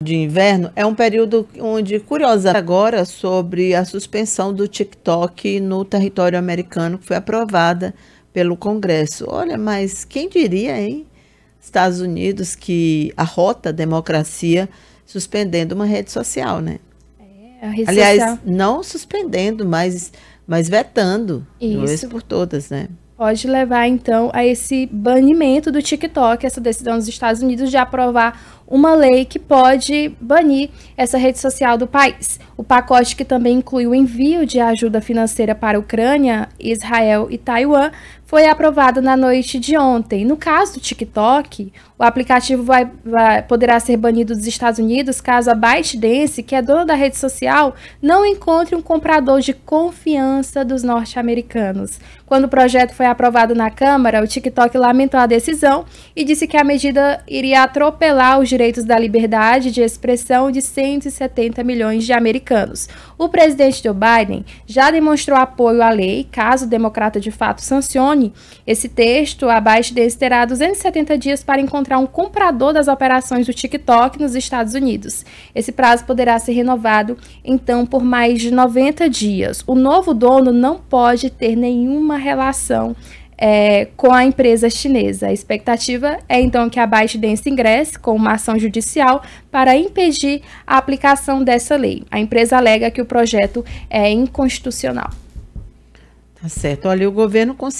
de inverno é um período onde, curiosa agora sobre a suspensão do TikTok no território americano, que foi aprovada pelo Congresso. Olha, mas quem diria, hein? Estados Unidos que arrota a democracia suspendendo uma rede social, né? É, a Aliás, social. não suspendendo, mas, mas vetando. Isso. Uma vez por todas, né? pode levar então a esse banimento do TikTok, essa decisão dos Estados Unidos de aprovar uma lei que pode banir essa rede social do país. O pacote que também inclui o envio de ajuda financeira para a Ucrânia, Israel e Taiwan foi aprovado na noite de ontem. No caso do TikTok, o aplicativo vai, vai, poderá ser banido dos Estados Unidos caso a Bytedance, que é dona da rede social, não encontre um comprador de confiança dos norte-americanos. Quando o projeto foi aprovado na Câmara, o TikTok lamentou a decisão e disse que a medida iria atropelar os direitos da liberdade de expressão de 170 milhões de americanos. O presidente Joe Biden já demonstrou apoio à lei, caso o democrata de fato sancione esse texto, abaixo desse, terá 270 dias para encontrar um comprador das operações do TikTok nos Estados Unidos. Esse prazo poderá ser renovado, então, por mais de 90 dias. O novo dono não pode ter nenhuma relação é, com a empresa chinesa. A expectativa é então que a Bytedance ingresse com uma ação judicial para impedir a aplicação dessa lei. A empresa alega que o projeto é inconstitucional. Tá certo. Olha, o governo conseguiu.